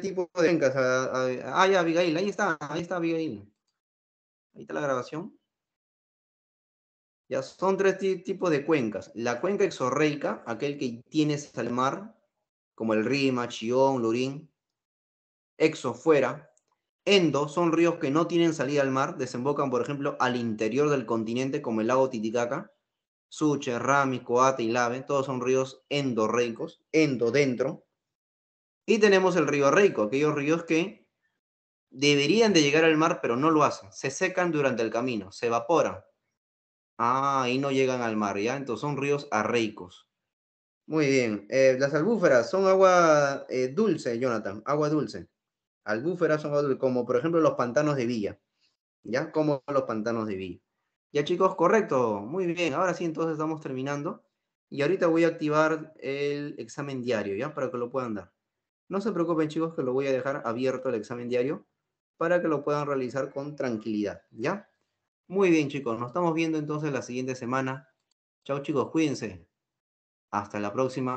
tipos de cuencas. Ah, ya, Abigail, ahí está, ahí está Abigail. Ahí está la grabación. Ya son tres tipos de cuencas. La cuenca exorreica, aquel que tiene al mar, como el Rima, Chión, Lurín. Exo, fuera. Endo, son ríos que no tienen salida al mar, desembocan, por ejemplo, al interior del continente, como el lago Titicaca. Suche, Rami, Coate y Lave, todos son ríos endorreicos, endo dentro, y tenemos el río Arreico. aquellos ríos que deberían de llegar al mar, pero no lo hacen. Se secan durante el camino, se evaporan. Ah, y no llegan al mar, ¿ya? Entonces son ríos arreicos. Muy bien. Eh, las albúferas son agua eh, dulce, Jonathan, agua dulce. Albúferas son agua dulce, como por ejemplo los pantanos de Villa. ¿Ya? Como los pantanos de Villa. Ya chicos, correcto. Muy bien. Ahora sí, entonces estamos terminando. Y ahorita voy a activar el examen diario, ¿ya? Para que lo puedan dar. No se preocupen chicos que lo voy a dejar abierto el examen diario para que lo puedan realizar con tranquilidad, ¿ya? Muy bien chicos, nos estamos viendo entonces la siguiente semana. Chao chicos, cuídense. Hasta la próxima.